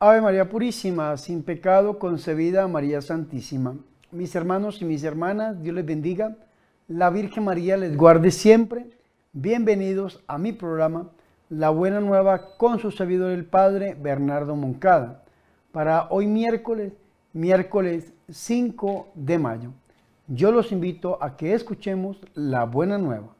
Ave María Purísima, sin pecado concebida, María Santísima. Mis hermanos y mis hermanas, Dios les bendiga. La Virgen María les guarde siempre. Bienvenidos a mi programa, La Buena Nueva, con su servidor el Padre Bernardo Moncada, para hoy miércoles, miércoles 5 de mayo. Yo los invito a que escuchemos La Buena Nueva.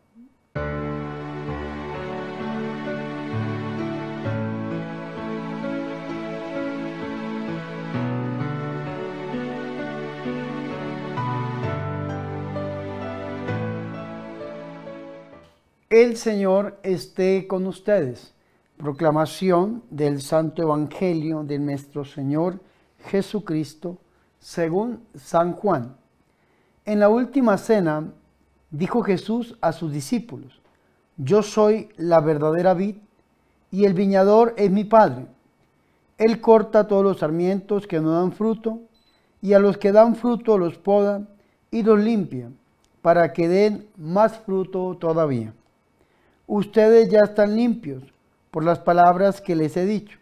El Señor esté con ustedes. Proclamación del Santo Evangelio de nuestro Señor Jesucristo, según San Juan. En la última cena dijo Jesús a sus discípulos, Yo soy la verdadera vid y el viñador es mi Padre. Él corta todos los sarmientos que no dan fruto y a los que dan fruto los poda y los limpia para que den más fruto todavía ustedes ya están limpios por las palabras que les he dicho.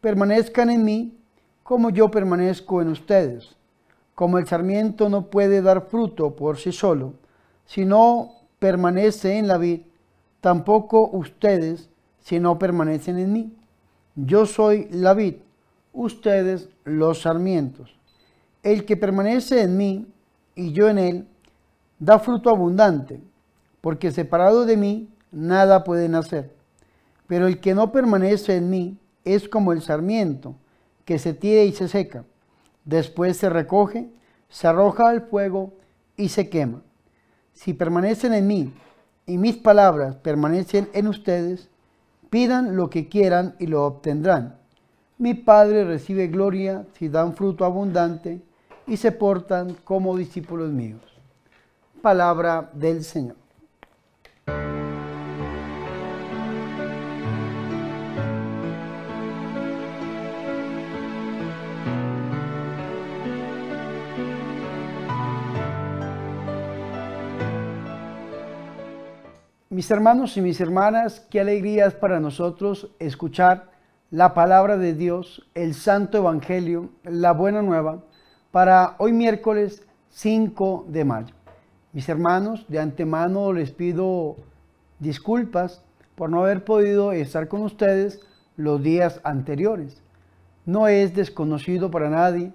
Permanezcan en mí como yo permanezco en ustedes. Como el sarmiento no puede dar fruto por sí solo, si no permanece en la vid, tampoco ustedes si no permanecen en mí. Yo soy la vid, ustedes los sarmientos. El que permanece en mí y yo en él, da fruto abundante, porque separado de mí, nada pueden hacer. Pero el que no permanece en mí es como el sarmiento, que se tira y se seca. Después se recoge, se arroja al fuego y se quema. Si permanecen en mí y mis palabras permanecen en ustedes, pidan lo que quieran y lo obtendrán. Mi Padre recibe gloria si dan fruto abundante y se portan como discípulos míos. Palabra del Señor. Mis hermanos y mis hermanas, qué alegría es para nosotros escuchar la palabra de Dios, el Santo Evangelio, la Buena Nueva, para hoy miércoles 5 de mayo. Mis hermanos, de antemano les pido disculpas por no haber podido estar con ustedes los días anteriores. No es desconocido para nadie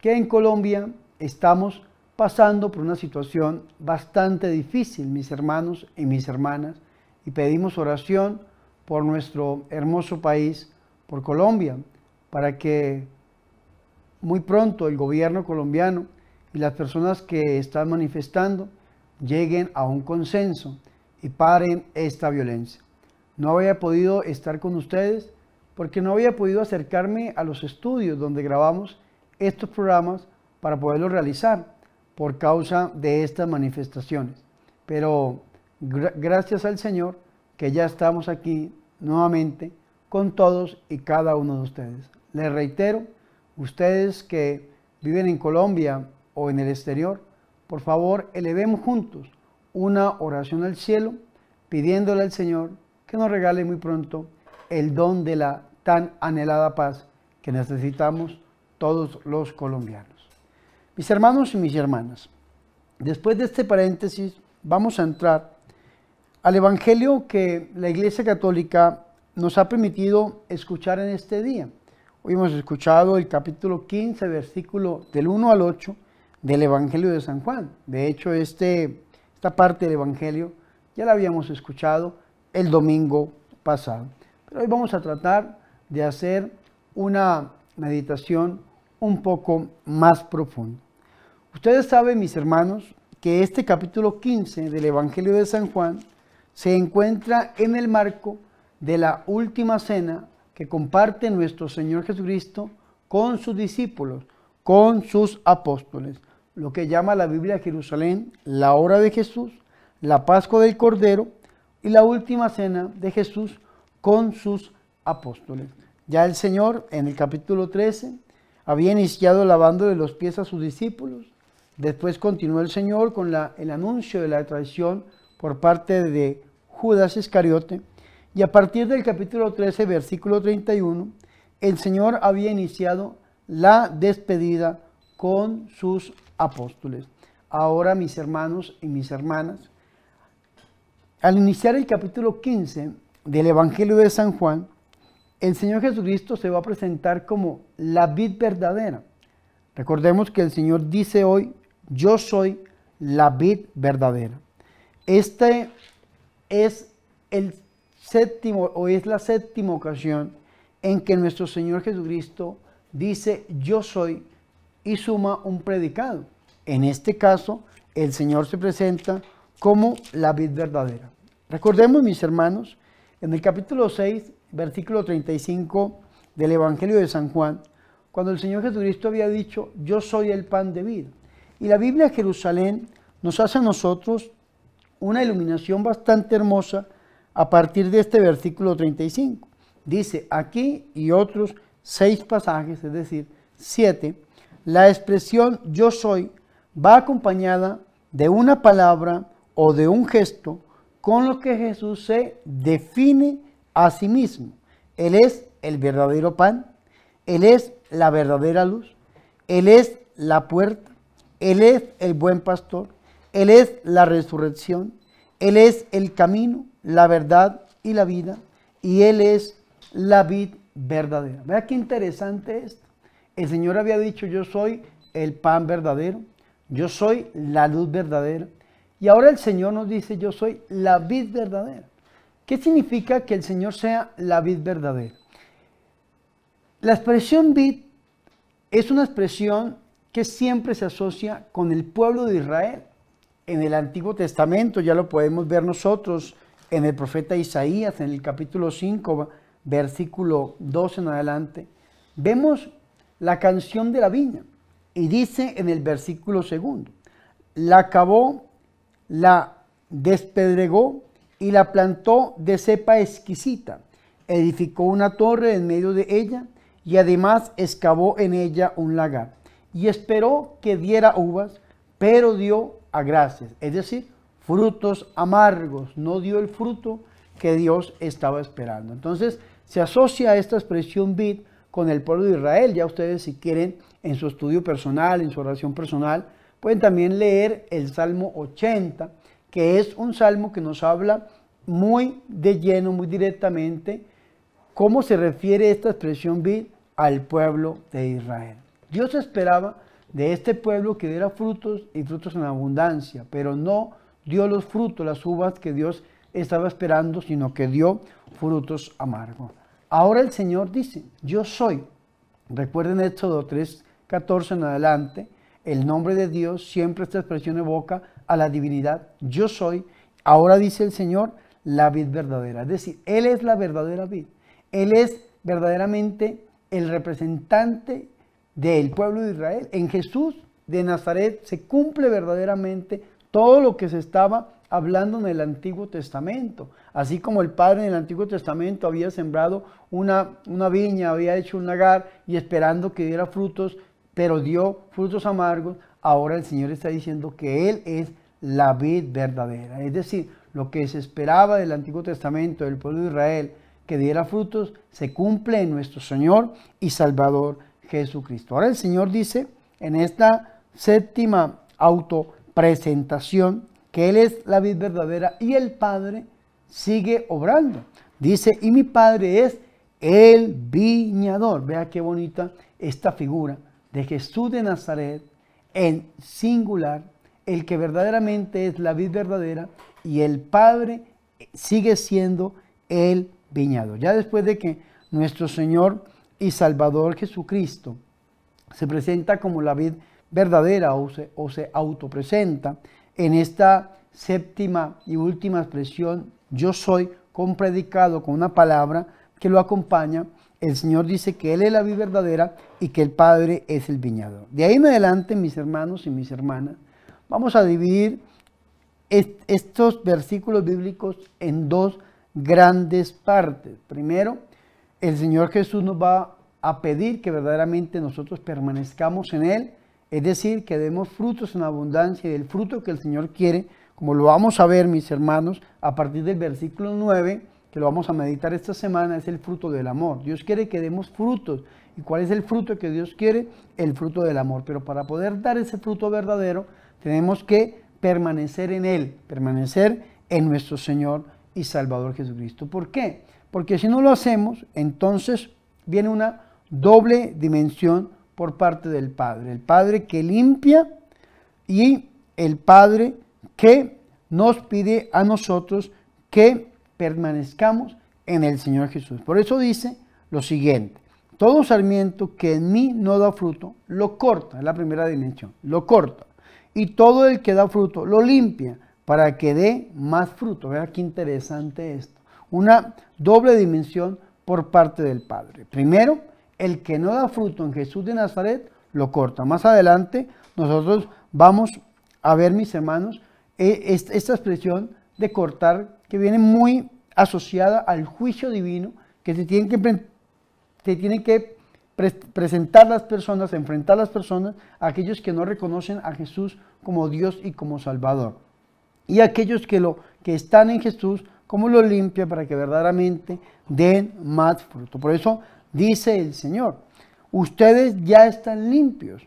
que en Colombia estamos pasando por una situación bastante difícil, mis hermanos y mis hermanas, y pedimos oración por nuestro hermoso país, por Colombia, para que muy pronto el gobierno colombiano y las personas que están manifestando lleguen a un consenso y paren esta violencia. No había podido estar con ustedes porque no había podido acercarme a los estudios donde grabamos estos programas para poderlos realizar por causa de estas manifestaciones. Pero gracias al Señor que ya estamos aquí nuevamente con todos y cada uno de ustedes. Les reitero, ustedes que viven en Colombia o en el exterior, por favor, elevemos juntos una oración al cielo pidiéndole al Señor que nos regale muy pronto el don de la tan anhelada paz que necesitamos todos los colombianos. Mis hermanos y mis hermanas, después de este paréntesis vamos a entrar al Evangelio que la Iglesia Católica nos ha permitido escuchar en este día. Hoy hemos escuchado el capítulo 15, versículo del 1 al 8 del Evangelio de San Juan. De hecho, este, esta parte del Evangelio ya la habíamos escuchado el domingo pasado. Pero hoy vamos a tratar de hacer una meditación un poco más profunda. Ustedes saben, mis hermanos, que este capítulo 15 del Evangelio de San Juan se encuentra en el marco de la última cena que comparte nuestro Señor Jesucristo con sus discípulos, con sus apóstoles, lo que llama la Biblia Jerusalén la hora de Jesús, la Pascua del Cordero y la última cena de Jesús con sus apóstoles. Ya el Señor en el capítulo 13 había iniciado lavando de los pies a sus discípulos, Después continuó el Señor con el anuncio de la traición por parte de Judas Iscariote. Y a partir del capítulo 13, versículo 31, el Señor había iniciado la despedida con sus apóstoles. Ahora, mis hermanos y mis hermanas, al iniciar el capítulo 15 del Evangelio de San Juan, el Señor Jesucristo se va a presentar como la vid verdadera. Recordemos que el Señor dice hoy yo soy la vid verdadera. Este es el séptimo o es la séptima ocasión en que nuestro Señor Jesucristo dice yo soy y suma un predicado. En este caso, el Señor se presenta como la vid verdadera. Recordemos, mis hermanos, en el capítulo 6, versículo 35 del Evangelio de San Juan, cuando el Señor Jesucristo había dicho, yo soy el pan de vida. Y la Biblia de Jerusalén nos hace a nosotros una iluminación bastante hermosa a partir de este versículo 35. Dice, aquí y otros seis pasajes, es decir, siete, la expresión yo soy va acompañada de una palabra o de un gesto con lo que Jesús se define a sí mismo. Él es el verdadero pan, Él es la verdadera luz, Él es la puerta, él es el buen pastor, Él es la resurrección, Él es el camino, la verdad y la vida, y Él es la vid verdadera. Vea qué interesante esto. El Señor había dicho, yo soy el pan verdadero, yo soy la luz verdadera. Y ahora el Señor nos dice, yo soy la vid verdadera. ¿Qué significa que el Señor sea la vid verdadera? La expresión vid es una expresión que siempre se asocia con el pueblo de Israel. En el Antiguo Testamento ya lo podemos ver nosotros en el profeta Isaías, en el capítulo 5, versículo 2 en adelante. Vemos la canción de la viña y dice en el versículo segundo, la cavó, la despedregó y la plantó de cepa exquisita. Edificó una torre en medio de ella y además excavó en ella un lagar y esperó que diera uvas, pero dio a gracias, es decir, frutos amargos, no dio el fruto que Dios estaba esperando. Entonces se asocia esta expresión vid con el pueblo de Israel. Ya ustedes si quieren en su estudio personal, en su oración personal, pueden también leer el Salmo 80, que es un salmo que nos habla muy de lleno, muy directamente, cómo se refiere esta expresión vid al pueblo de Israel. Dios esperaba de este pueblo que diera frutos y frutos en abundancia, pero no dio los frutos, las uvas que Dios estaba esperando, sino que dio frutos amargos. Ahora el Señor dice, yo soy. Recuerden Éxodo 3, 14 en adelante, el nombre de Dios, siempre esta expresión evoca a la divinidad, yo soy. Ahora dice el Señor, la vid verdadera. Es decir, Él es la verdadera vid. Él es verdaderamente el representante del pueblo de Israel. En Jesús de Nazaret se cumple verdaderamente todo lo que se estaba hablando en el Antiguo Testamento. Así como el Padre en el Antiguo Testamento había sembrado una, una viña, había hecho un lagar y esperando que diera frutos, pero dio frutos amargos, ahora el Señor está diciendo que Él es la vid verdadera. Es decir, lo que se esperaba del Antiguo Testamento del pueblo de Israel que diera frutos, se cumple en nuestro Señor y Salvador Jesucristo. Ahora el Señor dice en esta séptima autopresentación que Él es la vid verdadera y el Padre sigue obrando. Dice, y mi Padre es el viñador. Vea qué bonita esta figura de Jesús de Nazaret en singular, el que verdaderamente es la vid verdadera y el Padre sigue siendo el viñador. Ya después de que nuestro Señor y Salvador Jesucristo se presenta como la vid verdadera o se, o se autopresenta en esta séptima y última expresión, yo soy, con predicado, con una palabra que lo acompaña, el Señor dice que Él es la vid verdadera y que el Padre es el viñador. De ahí en adelante, mis hermanos y mis hermanas, vamos a dividir estos versículos bíblicos en dos grandes partes. Primero, el Señor Jesús nos va a pedir que verdaderamente nosotros permanezcamos en Él, es decir, que demos frutos en abundancia y el fruto que el Señor quiere, como lo vamos a ver, mis hermanos, a partir del versículo 9, que lo vamos a meditar esta semana, es el fruto del amor. Dios quiere que demos frutos. ¿Y cuál es el fruto que Dios quiere? El fruto del amor. Pero para poder dar ese fruto verdadero, tenemos que permanecer en Él, permanecer en nuestro Señor y Salvador Jesucristo. ¿Por qué? Porque si no lo hacemos, entonces viene una doble dimensión por parte del Padre. El Padre que limpia y el Padre que nos pide a nosotros que permanezcamos en el Señor Jesús. Por eso dice lo siguiente, todo sarmiento que en mí no da fruto, lo corta, es la primera dimensión, lo corta. Y todo el que da fruto, lo limpia para que dé más fruto. Vea qué interesante esto una doble dimensión por parte del Padre. Primero, el que no da fruto en Jesús de Nazaret lo corta. Más adelante nosotros vamos a ver, mis hermanos, e, esta expresión de cortar que viene muy asociada al juicio divino que se tienen que, que presentar las personas, enfrentar las personas, aquellos que no reconocen a Jesús como Dios y como Salvador. Y aquellos que, lo, que están en Jesús cómo lo limpia para que verdaderamente den más fruto. Por eso dice el Señor, ustedes ya están limpios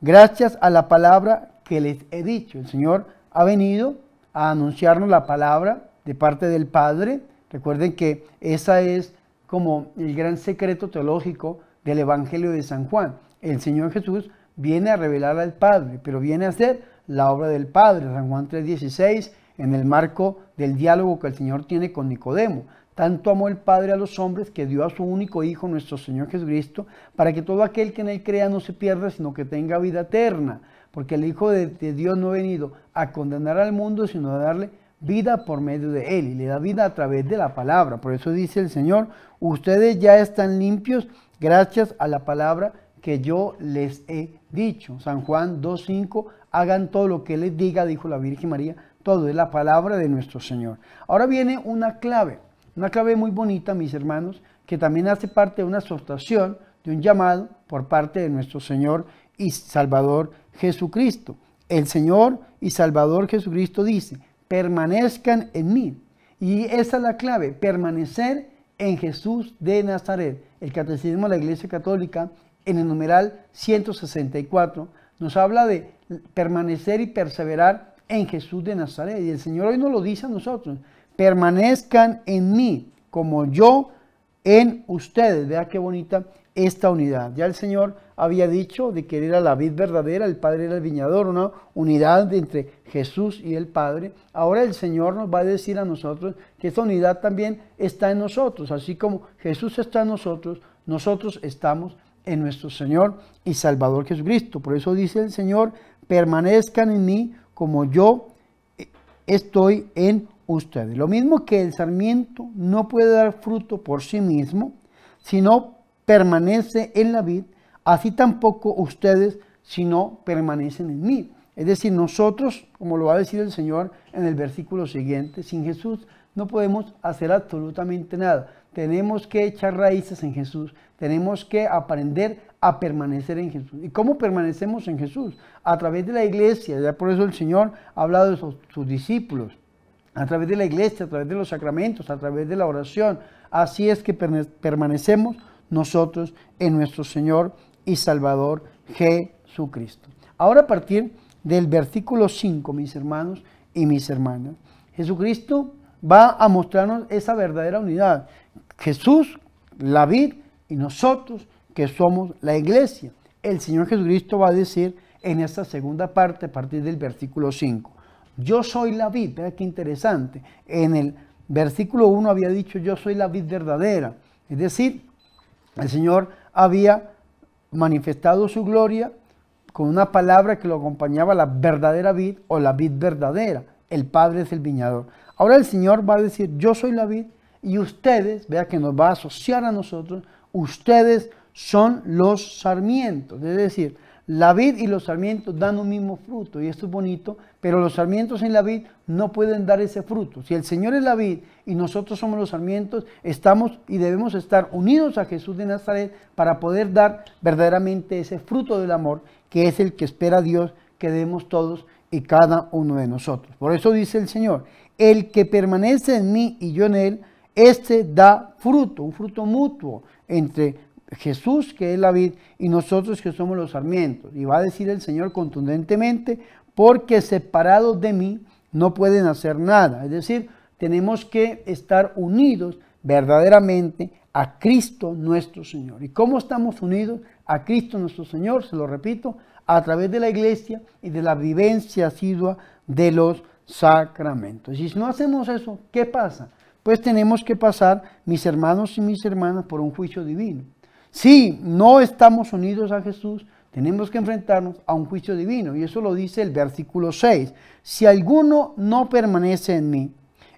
gracias a la palabra que les he dicho. El Señor ha venido a anunciarnos la palabra de parte del Padre. Recuerden que esa es como el gran secreto teológico del Evangelio de San Juan. El Señor Jesús viene a revelar al Padre, pero viene a hacer la obra del Padre. San Juan 3:16 en el marco del diálogo que el Señor tiene con Nicodemo. Tanto amó el Padre a los hombres que dio a su único Hijo, nuestro Señor Jesucristo, para que todo aquel que en él crea no se pierda, sino que tenga vida eterna. Porque el Hijo de, Dios no ha venido a condenar al mundo, sino a darle vida por medio de él. Y le da vida a través de la palabra. Por eso dice el Señor, ustedes ya están limpios gracias a la palabra que yo les he dicho. San Juan 2.5, hagan todo lo que les diga, dijo la Virgen María todo, es la palabra de nuestro Señor. Ahora viene una clave, una clave muy bonita, mis hermanos, que también hace parte de una exhortación, de un llamado por parte de nuestro Señor y Salvador Jesucristo. El Señor y Salvador Jesucristo dice, permanezcan en mí. Y esa es la clave, permanecer en Jesús de Nazaret. El Catecismo de la Iglesia Católica, en el numeral 164, nos habla de permanecer y perseverar en Jesús de Nazaret. Y el Señor hoy nos lo dice a nosotros. Permanezcan en mí como yo en ustedes. Vea qué bonita esta unidad. Ya el Señor había dicho de que él era la vid verdadera, el Padre era el viñador, una unidad entre Jesús y el Padre. Ahora el Señor nos va a decir a nosotros que esta unidad también está en nosotros, así como Jesús está en nosotros, nosotros estamos en nuestro Señor y Salvador Jesucristo. Por eso dice el Señor, permanezcan en mí como yo eh, estoy en ustedes. Lo mismo que el sarmiento no puede dar fruto por sí mismo, si no permanece en la vid, así tampoco ustedes si no permanecen en mí. Es decir, nosotros, como lo va a decir el Señor en el versículo siguiente, sin Jesús no podemos hacer absolutamente nada. Tenemos que echar raíces en Jesús, tenemos que aprender a permanecer en Jesús. ¿Y cómo permanecemos en Jesús? A través de la iglesia. Ya por eso el Señor ha hablado de sus, discípulos. A través de la iglesia, a través de los sacramentos, a través de la oración. Así es que permanecemos nosotros en nuestro Señor y Salvador Jesucristo. Ahora a partir del versículo 5, mis hermanos y mis hermanas, Jesucristo va a mostrarnos esa verdadera unidad. Jesús, la vid y nosotros que somos la iglesia. El Señor Jesucristo va a decir en esta segunda parte, a partir del versículo 5, yo soy la vid, vea qué interesante. En el versículo 1 había dicho, yo soy la vid verdadera. Es decir, el Señor había manifestado su gloria con una palabra que lo acompañaba la verdadera vid o la vid verdadera. El Padre es el viñador. Ahora el Señor va a decir, yo soy la vid y ustedes, vea que nos va a asociar a nosotros, ustedes son los sarmientos. Es decir, la vid y los sarmientos dan un mismo fruto, y esto es bonito, pero los sarmientos en la vid no pueden dar ese fruto. Si el Señor es la vid y nosotros somos los sarmientos, estamos y debemos estar unidos a Jesús de Nazaret para poder dar verdaderamente ese fruto del amor, que es el que espera Dios que demos todos y cada uno de nosotros. Por eso dice el Señor, el que permanece en mí y yo en él, este da fruto, un fruto mutuo entre Jesús que es la vid y nosotros que somos los sarmientos. Y va a decir el Señor contundentemente, porque separados de mí no pueden hacer nada. Es decir, tenemos que estar unidos verdaderamente a Cristo nuestro Señor. ¿Y cómo estamos unidos a Cristo nuestro Señor? Se lo repito, a través de la iglesia y de la vivencia asidua de los sacramentos. Y si no hacemos eso, ¿qué pasa? Pues tenemos que pasar, mis hermanos y mis hermanas, por un juicio divino. Si no estamos unidos a Jesús, tenemos que enfrentarnos a un juicio divino. Y eso lo dice el versículo 6. Si alguno no permanece en mí,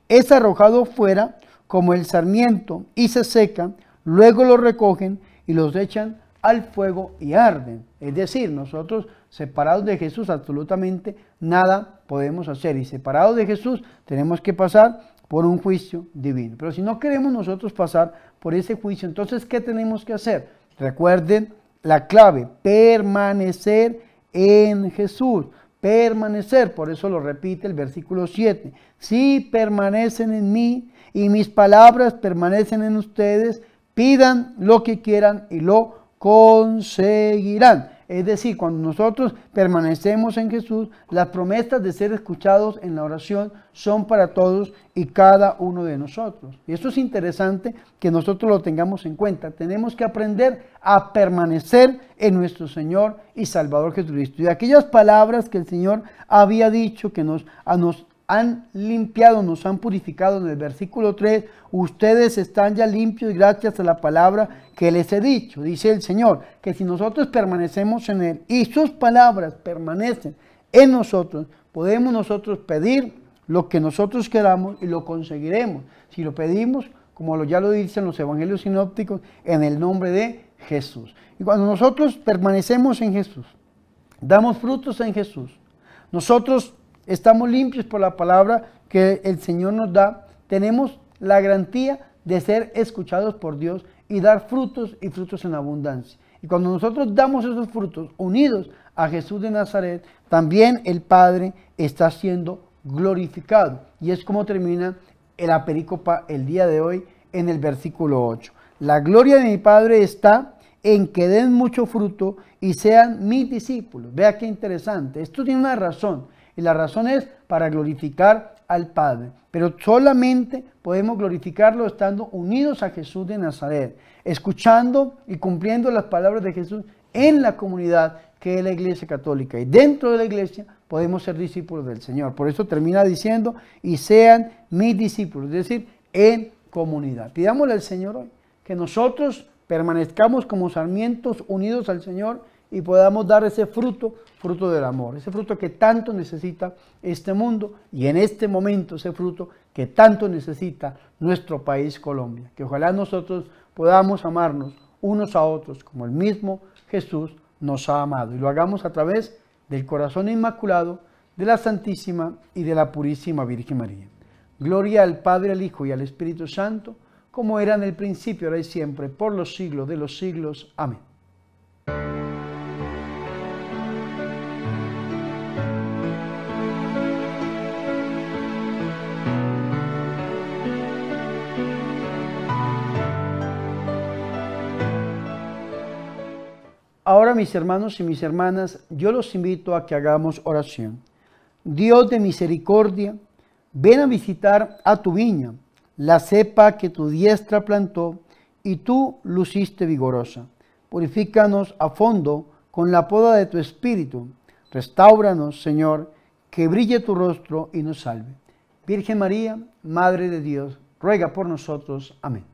es arrojado fuera como el sarmiento y se seca, luego lo recogen y los echan al fuego y arden. Es decir, nosotros separados de Jesús absolutamente nada podemos hacer y separados de Jesús tenemos que pasar por un juicio divino. Pero si no queremos nosotros pasar por ese juicio, entonces, ¿qué tenemos que hacer? Recuerden la clave, permanecer en Jesús, permanecer, por eso lo repite el versículo 7, si permanecen en mí y mis palabras permanecen en ustedes, pidan lo que quieran y lo conseguirán. Es decir, cuando nosotros permanecemos en Jesús, las promesas de ser escuchados en la oración son para todos y cada uno de nosotros. Y esto es interesante que nosotros lo tengamos en cuenta. Tenemos que aprender a permanecer en nuestro Señor y Salvador Jesucristo. Y aquellas palabras que el Señor había dicho que nos, a nos han limpiado, nos han purificado. En el versículo 3, ustedes están ya limpios gracias a la palabra que les he dicho, dice el Señor, que si nosotros permanecemos en Él y sus palabras permanecen en nosotros, podemos nosotros pedir lo que nosotros queramos y lo conseguiremos. Si lo pedimos, como ya lo dicen los evangelios sinópticos, en el nombre de Jesús. Y cuando nosotros permanecemos en Jesús, damos frutos en Jesús, nosotros Estamos limpios por la palabra que el Señor nos da. Tenemos la garantía de ser escuchados por Dios y dar frutos y frutos en abundancia. Y cuando nosotros damos esos frutos unidos a Jesús de Nazaret, también el Padre está siendo glorificado. Y es como termina la pericopa el día de hoy en el versículo 8. La gloria de mi Padre está en que den mucho fruto y sean mis discípulos. Vea qué interesante. Esto tiene una razón. Y la razón es para glorificar al Padre. Pero solamente podemos glorificarlo estando unidos a Jesús de Nazaret, escuchando y cumpliendo las palabras de Jesús en la comunidad que es la Iglesia Católica. Y dentro de la Iglesia podemos ser discípulos del Señor. Por eso termina diciendo, y sean mis discípulos, es decir, en comunidad. Pidámosle al Señor hoy que nosotros permanezcamos como sarmientos unidos al Señor y podamos dar ese fruto, fruto del amor, ese fruto que tanto necesita este mundo y en este momento ese fruto que tanto necesita nuestro país Colombia. Que ojalá nosotros podamos amarnos unos a otros como el mismo Jesús nos ha amado y lo hagamos a través del corazón inmaculado de la Santísima y de la Purísima Virgen María. Gloria al Padre, al Hijo y al Espíritu Santo, como era en el principio, ahora y siempre, por los siglos de los siglos. Amén. Ahora mis hermanos y mis hermanas, yo los invito a que hagamos oración. Dios de misericordia, ven a visitar a tu viña, la cepa que tu diestra plantó y tú luciste vigorosa. Purifícanos a fondo con la poda de tu espíritu. Restáuranos, Señor, que brille tu rostro y nos salve. Virgen María, Madre de Dios, ruega por nosotros. Amén.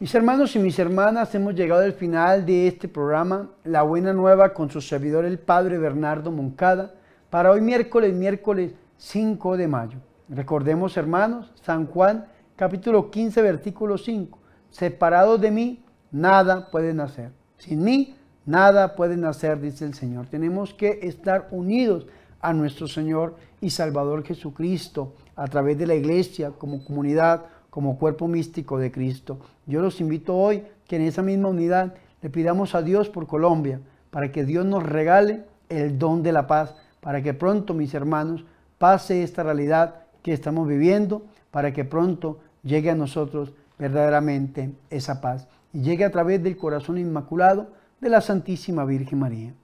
Mis hermanos y mis hermanas, hemos llegado al final de este programa, La Buena Nueva, con su servidor el Padre Bernardo Moncada, para hoy miércoles, miércoles 5 de mayo. Recordemos, hermanos, San Juan, capítulo 15, versículo 5. Separados de mí, nada pueden hacer. Sin mí, nada pueden hacer, dice el Señor. Tenemos que estar unidos a nuestro Señor y Salvador Jesucristo a través de la iglesia como comunidad como cuerpo místico de Cristo. Yo los invito hoy que en esa misma unidad le pidamos a Dios por Colombia, para que Dios nos regale el don de la paz, para que pronto, mis hermanos, pase esta realidad que estamos viviendo, para que pronto llegue a nosotros verdaderamente esa paz y llegue a través del corazón inmaculado de la Santísima Virgen María.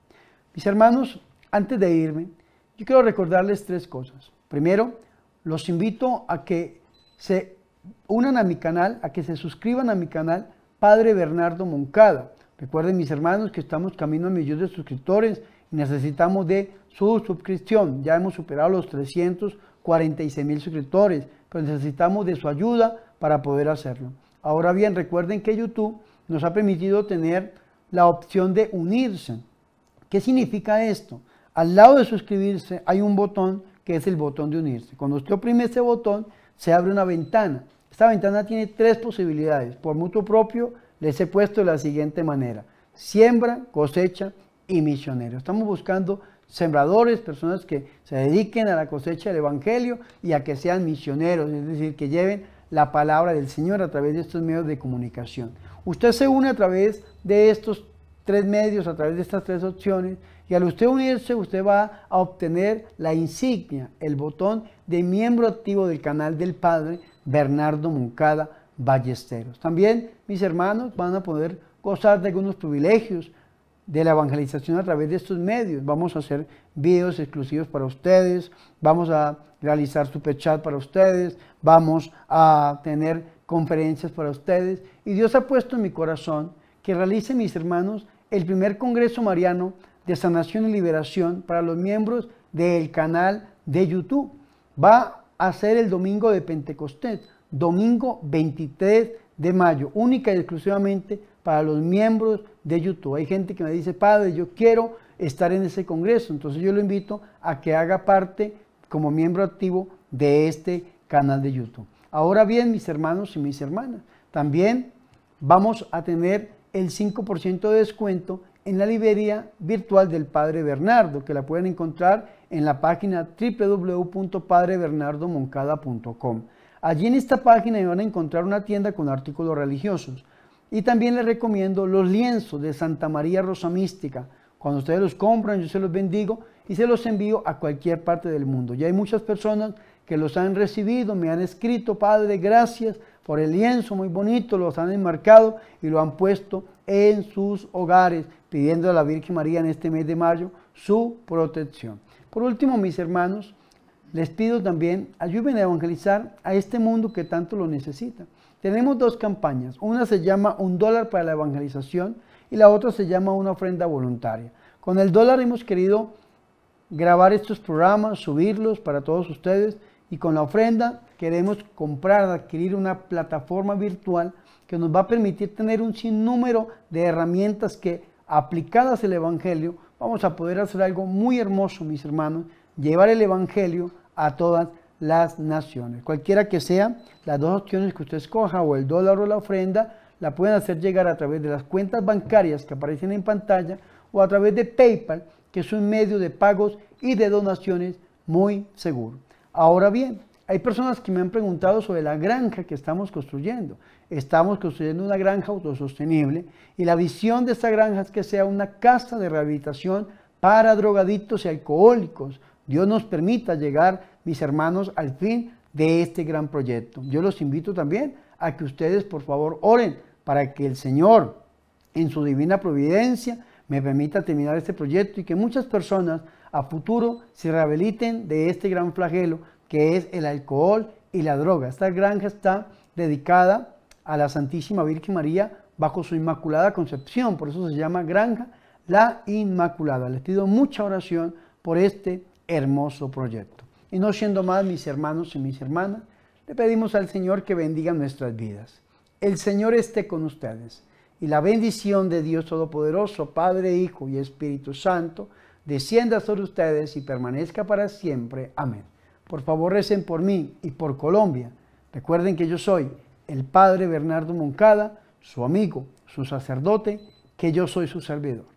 Mis hermanos, antes de irme, yo quiero recordarles tres cosas. Primero, los invito a que se unan a mi canal, a que se suscriban a mi canal Padre Bernardo Moncada. Recuerden mis hermanos que estamos camino a millones de suscriptores y necesitamos de su suscripción. Ya hemos superado los 346 mil suscriptores, pero necesitamos de su ayuda para poder hacerlo. Ahora bien, recuerden que YouTube nos ha permitido tener la opción de unirse. ¿Qué significa esto? Al lado de suscribirse hay un botón que es el botón de unirse. Cuando usted oprime ese botón, se abre una ventana esta ventana tiene tres posibilidades. Por mutuo propio, les he puesto de la siguiente manera. Siembra, cosecha y misionero. Estamos buscando sembradores, personas que se dediquen a la cosecha del Evangelio y a que sean misioneros, es decir, que lleven la palabra del Señor a través de estos medios de comunicación. Usted se une a través de estos tres medios, a través de estas tres opciones, y al usted unirse, usted va a obtener la insignia, el botón de miembro activo del canal del Padre, Bernardo Moncada Ballesteros. También mis hermanos van a poder gozar de algunos privilegios de la evangelización a través de estos medios. Vamos a hacer videos exclusivos para ustedes, vamos a realizar super para ustedes, vamos a tener conferencias para ustedes. Y Dios ha puesto en mi corazón que realice, mis hermanos, el primer Congreso Mariano de Sanación y Liberación para los miembros del canal de YouTube. Va a ser el domingo de Pentecostés, domingo 23 de mayo, única y exclusivamente para los miembros de YouTube. Hay gente que me dice, padre, yo quiero estar en ese congreso, entonces yo lo invito a que haga parte como miembro activo de este canal de YouTube. Ahora bien, mis hermanos y mis hermanas, también vamos a tener el 5% de descuento en la librería virtual del Padre Bernardo, que la pueden encontrar en la página www.padrebernardomoncada.com. Allí en esta página van a encontrar una tienda con artículos religiosos. Y también les recomiendo los lienzos de Santa María Rosa Mística. Cuando ustedes los compran, yo se los bendigo y se los envío a cualquier parte del mundo. Ya hay muchas personas que los han recibido, me han escrito, Padre, gracias por el lienzo muy bonito, los han enmarcado y lo han puesto en sus hogares, pidiendo a la Virgen María en este mes de mayo su protección. Por último, mis hermanos, les pido también, ayúdenme a evangelizar a este mundo que tanto lo necesita. Tenemos dos campañas. Una se llama Un dólar para la evangelización y la otra se llama Una ofrenda voluntaria. Con el dólar hemos querido grabar estos programas, subirlos para todos ustedes y con la ofrenda queremos comprar, adquirir una plataforma virtual que nos va a permitir tener un sinnúmero de herramientas que aplicadas al Evangelio vamos a poder hacer algo muy hermoso, mis hermanos, llevar el Evangelio a todas las naciones. Cualquiera que sea, las dos opciones que usted escoja, o el dólar o la ofrenda, la pueden hacer llegar a través de las cuentas bancarias que aparecen en pantalla o a través de PayPal, que es un medio de pagos y de donaciones muy seguro. Ahora bien, hay personas que me han preguntado sobre la granja que estamos construyendo. Estamos construyendo una granja autosostenible y la visión de esta granja es que sea una casa de rehabilitación para drogadictos y alcohólicos. Dios nos permita llegar, mis hermanos, al fin de este gran proyecto. Yo los invito también a que ustedes, por favor, oren para que el Señor, en su divina providencia, me permita terminar este proyecto y que muchas personas a futuro se rehabiliten de este gran flagelo que es el alcohol y la droga. Esta granja está dedicada a la Santísima Virgen María bajo su Inmaculada Concepción, por eso se llama Granja La Inmaculada. Les pido mucha oración por este hermoso proyecto. Y no siendo más, mis hermanos y mis hermanas, le pedimos al Señor que bendiga nuestras vidas. El Señor esté con ustedes y la bendición de Dios Todopoderoso, Padre, Hijo y Espíritu Santo, descienda sobre ustedes y permanezca para siempre. Amén. Por favor recen por mí y por Colombia. Recuerden que yo soy el Padre Bernardo Moncada, su amigo, su sacerdote, que yo soy su servidor.